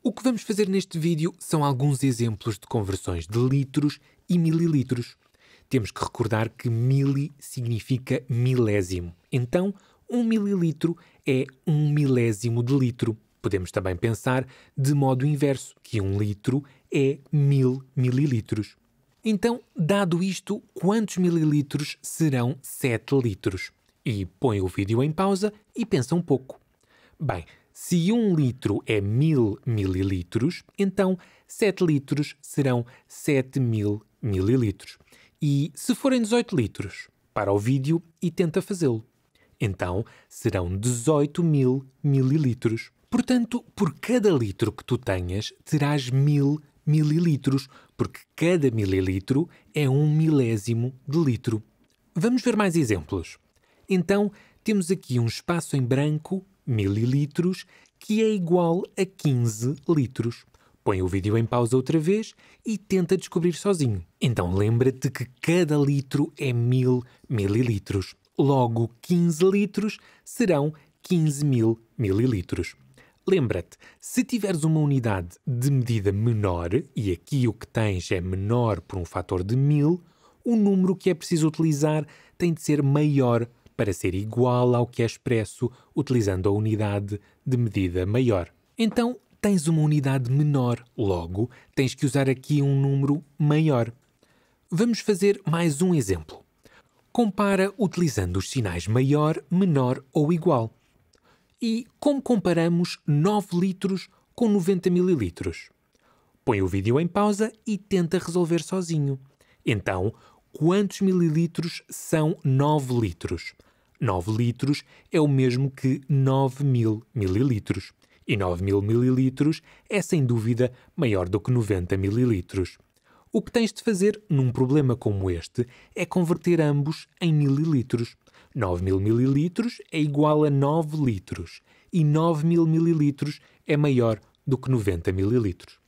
O que vamos fazer neste vídeo são alguns exemplos de conversões de litros e mililitros. Temos que recordar que mili significa milésimo. Então, um mililitro é um milésimo de litro. Podemos também pensar de modo inverso, que um litro é mil mililitros. Então, dado isto, quantos mililitros serão 7 litros? E põe o vídeo em pausa e pensa um pouco. Bem, se um litro é mil mililitros, então 7 litros serão mil mililitros. E se forem 18 litros, para o vídeo e tenta fazê-lo. Então serão 18 mil mililitros. Portanto, por cada litro que tu tenhas, terás mil mililitros, porque cada mililitro é um milésimo de litro. Vamos ver mais exemplos. Então, temos aqui um espaço em branco mililitros, que é igual a 15 litros. Põe o vídeo em pausa outra vez e tenta descobrir sozinho. Então lembra-te que cada litro é mil mililitros. Logo, 15 litros serão 15 mil mililitros. Lembra-te, se tiveres uma unidade de medida menor, e aqui o que tens é menor por um fator de mil, o número que é preciso utilizar tem de ser maior para ser igual ao que é expresso utilizando a unidade de medida maior. Então, tens uma unidade menor, logo, tens que usar aqui um número maior. Vamos fazer mais um exemplo. Compara utilizando os sinais maior, menor ou igual. E como comparamos 9 litros com 90 mililitros? Põe o vídeo em pausa e tenta resolver sozinho. Então, quantos mililitros são 9 litros? 9 litros é o mesmo que 9 mil mililitros. E 9 mil mililitros é sem dúvida maior do que 90 mililitros. O que tens de fazer num problema como este é converter ambos em mililitros. 9 mil mililitros é igual a 9 litros e 9 mil mililitros é maior do que 90 mililitros.